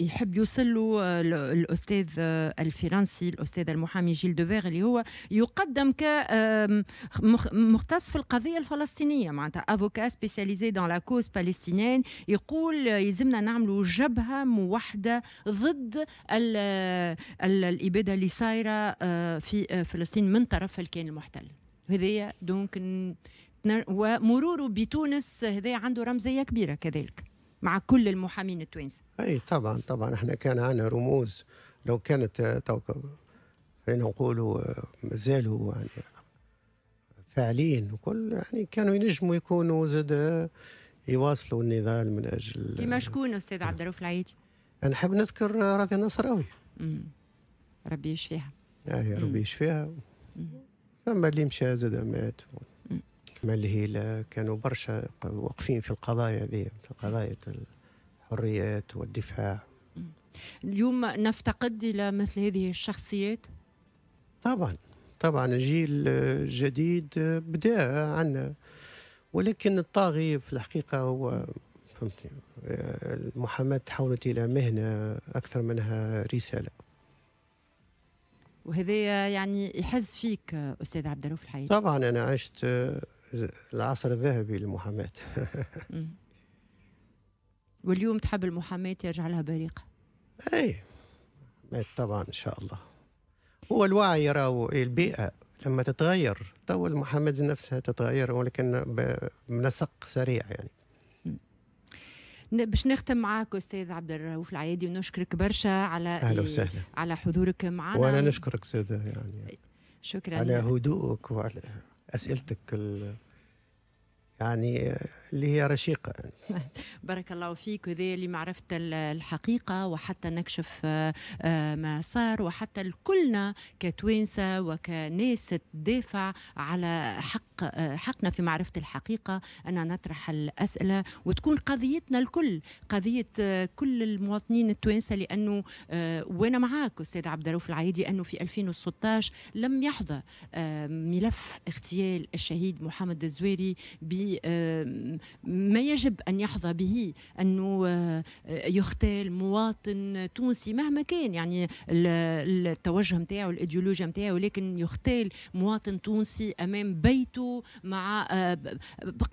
يحب يوصل الاستاذ الفرنسي الاستاذ المحامي جيل دوفير اللي هو يقدم ك euh, مختص في القضيه الفلسطينيه معناتها افوكا سبيسياليزي دون لا كوز باليستينيان يقول يلزمنا نعملوا جبهه موحده ضد الاباده اللي صايره آه، في آه، فلسطين من طرف الكيان المحتل هذايا دونك ومروره بتونس هذايا عنده رمزيه كبيره كذلك مع كل المحامين التوانسه. اي طبعا طبعا احنا كان عندنا رموز لو كانت آه، توقف خلينا نقولوا مازالوا آه، يعني فاعلين وكل يعني كانوا ينجموا يكونوا زاد آه، يواصلوا النضال من اجل كيما شكون استاذ عبد الرؤوف العيدي؟ انا حاب نذكر راضي النصراوي ربي يشفيها اه ربي يشفيها ثم اللي مشى زاد مات ما اللي هي كانوا برشا واقفين في القضايا دي قضايا الحريات والدفاع اليوم نفتقد الى مثل هذه الشخصيات طبعا طبعا الجيل الجديد بدا عنا ولكن الطاغي في الحقيقه هو فهمتني المحاماه تحولت الى مهنه اكثر منها رساله وهذا يعني يحز فيك استاذ عبد الرؤوف الحي طبعا انا عشت العصر الذهبي للمحاماة واليوم تحب المحاماة يرجع لها بريق أي طبعا إن شاء الله هو الوعي راهو البيئة لما تتغير تو المحاماة نفسها تتغير ولكن بنسق سريع يعني باش نختم معاك استاذ عبد الرؤوف العيادي ونشكرك برشا على اهلا وسهلا على حضورك معنا وانا نشكرك استاذ يعني شكرا على هدوءك وعلى اسئلتك يعني اللي هي رشيقة بارك الله فيك وذي لمعرفة الحقيقة وحتى نكشف آه، آه، ما صار وحتى الكلنا كتوينسة وكناس تدافع على حق آه، حقنا في معرفة الحقيقة أن نطرح الأسئلة وتكون قضيتنا الكل قضية كل المواطنين التوانسة لأنه وأنا معاك أستاذ عبد الرؤوف العايدي أنه في 2016 لم يحظى ملف اغتيال الشهيد محمد الزويري ب ما يجب أن يحظى به أنه آه، يختال مواطن تونسي مهما كان يعني التوجه نتاعه الإيديولوجيا نتاعه لكن يختال مواطن تونسي أمام بيته مع آه،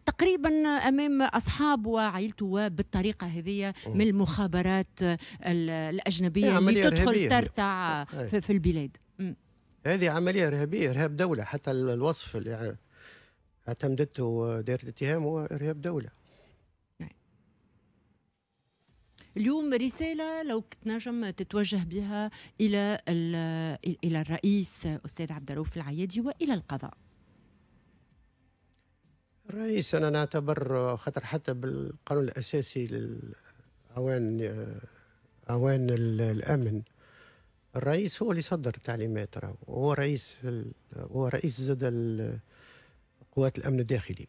تقريبا أمام أصحابه وعائلته وبالطريقة هذه من المخابرات الأجنبية اللي تدخل ترتع في البلاد هذه عملية إرهابية إرهاب دولة حتى الوصف اللي اعتمدته دائره الاتهام هو ارهاب دوله اليوم رسالة لو كنت نجم تتوجه بها إلى إلى الرئيس أستاذ عبد الرؤوف العيادي وإلى القضاء الرئيس أنا نعتبر خطر حتى بالقانون الأساسي للأوان أوان الأمن الرئيس هو اللي صدر التعليمات هو رئيس هو رئيس زاد قوات الامن الداخلي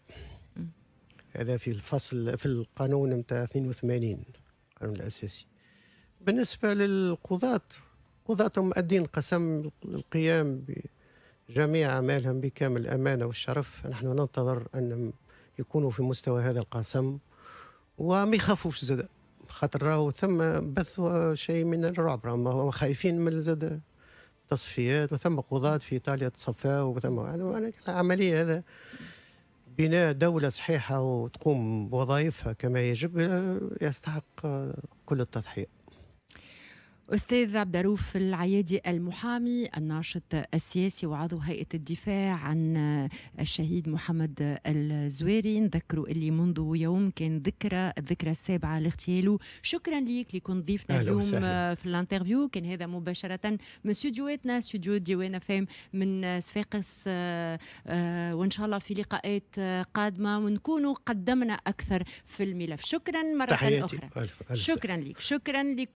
هذا في الفصل في القانون نتاع 82 القانون الاساسي بالنسبه للقضاة قضاتهم مؤدين قسم القيام بجميع اعمالهم بكامل الامانه والشرف نحن ننتظر انهم يكونوا في مستوى هذا القسم وما يخافوش زاد خاطر راهو ثم بث شيء من الرعب راهم خايفين من زاد تصفيات وثم قضاة في ايطاليا تصفاو وثم يعني العمليه هذا بناء دولة صحيحة وتقوم بوظائفها كما يجب يستحق كل التضحية أستاذ عبد الروف العيادي المحامي الناشط السياسي وعضو هيئة الدفاع عن الشهيد محمد الزويري نذكروا اللي منذ يوم كان ذكرى الذكرى السابعة لاغتياله شكرا ليك لكون ضيفنا اليوم في الانترفيو كان هذا مباشرة من استوديوهاتنا استوديو ديوان فام من صفاقس آه، وإن شاء الله في لقاءات قادمة ونكونوا قدمنا أكثر في الملف شكرا مرة تحياتي. أخرى شكرا لك شكرا لك